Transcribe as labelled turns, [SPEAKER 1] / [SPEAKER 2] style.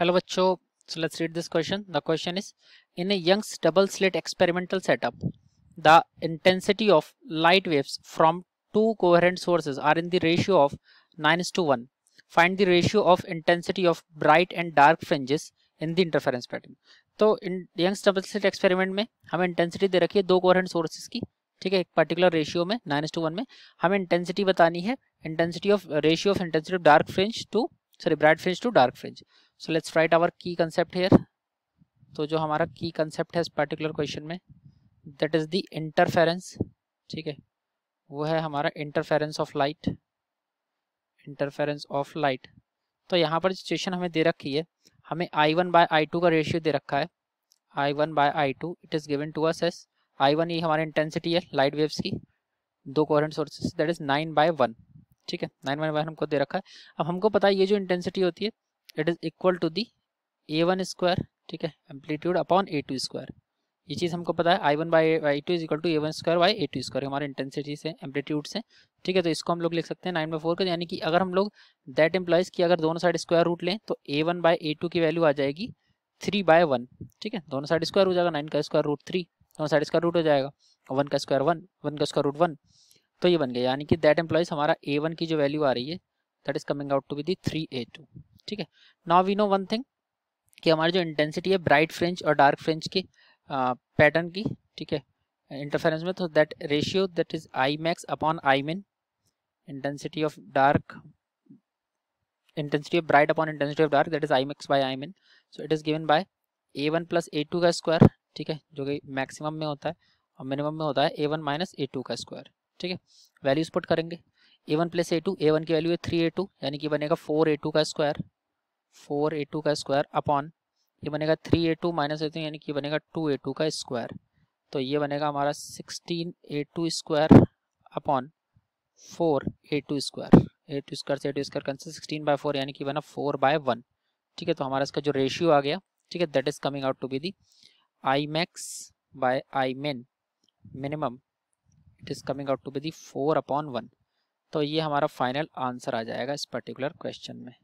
[SPEAKER 1] hello बच्चों so let's read this question the question is in a Young's double slit experimental setup the intensity of light waves from two coherent sources are in the ratio of 9 to 1 find the ratio of intensity of bright and dark fringes in the interference pattern तो in Young's double slit experiment में हमें intensity दे रखी है दो coherent sources की ठीक है एक पर्टिकुलर रेशियो में 9 टू वन में हमें इंटेंसिटी बतानी है intensity of ratio of intensity of dark fringe to sorry bright fringe to dark fringe so let's write our key concept here तो जो हमारा की कंसेप्ट है इस पर्टिकुलर क्वेश्चन में दैट इज द इंटरफेरेंस ठीक है वो है हमारा interference of light interference of light तो यहाँ पर सिचुएशन हमें दे रखी है हमें I one by I two का रेशियो दे रखा है I one by I two it is given to us as I ये हमारी इंटेंसिटी है लाइट वेव्स की दो coherent sources that is nine by one ठीक है नाइन वन वन हमको दे रखा है अब हमको पता है ये जो इंटेंसिटी होती है it is equal to the a one square ठीक है amplitude upon a two square ये चीज़ हमको पता है I one by I two is equal to a one square by a two square हमारे इंटेंसिटी से एम्पलीट्यूड से ठीक है तो इसको हम लोग लिख सकते हैं नाइन बाई फोर का यानी कि अगर हम लोग दैट एम्प्लाइज की अगर दोनों साइड स्क्वायर रूट लें तो a one by a two की वैल्यू आ जाएगी थ्री बाय वन ठीक है दोनों साइड स्क्वायर हो जाएगा नाइन का स्क्वायर रूट थ्री दोनों साइड स्क्वायर रूट हो जाएगा वन का स्क्वायर वन वन का स्क्वायर रूट वन तो ये बन गया यानी कि दैट एम्प्लॉयज़ हमारा ए वन की जो वैल्यू आ रही है that is coming out to be the three a two ठीक है now we know one thing कि हमारी जो इंटेंसिटी है ब्राइट फ्रेंच और डार्क फ्रेंच के पैटर्न की ठीक है इंटरफेरेंस में तो that ratio that is I max upon I min intensity of dark intensity of bright upon intensity of dark that is I max by I min so it is given bye A one plus a two का square ठीक है जो कि maximum में होता है और minimum में होता है a one minus a two का स्क्वायर ठीक है वैल्यूज पुट करेंगे a one plus a two a one की वैल्यू है थ्री ए टू यानी कि बनेगा फोर ए टू का स्क्वायर फोर ए टू का स्क्वायर अपॉन ये बनेगा three a two minus a two यानी कि बनेगा टू ए टू का स्क्वायर तो ये बनेगा हमारा sixteen a two square upon four a two square a two square से a two square cancel sixteen by four यानी कि बना फोर बाय वन ठीक है तो हमारा इसका जो रेशियो आ गया ठीक है that is coming out to be the I max by I min minimum it is coming out to be the four upon one तो ये हमारा फाइनल आंसर आ जाएगा इस पर्टिकुलर क्वेश्चन में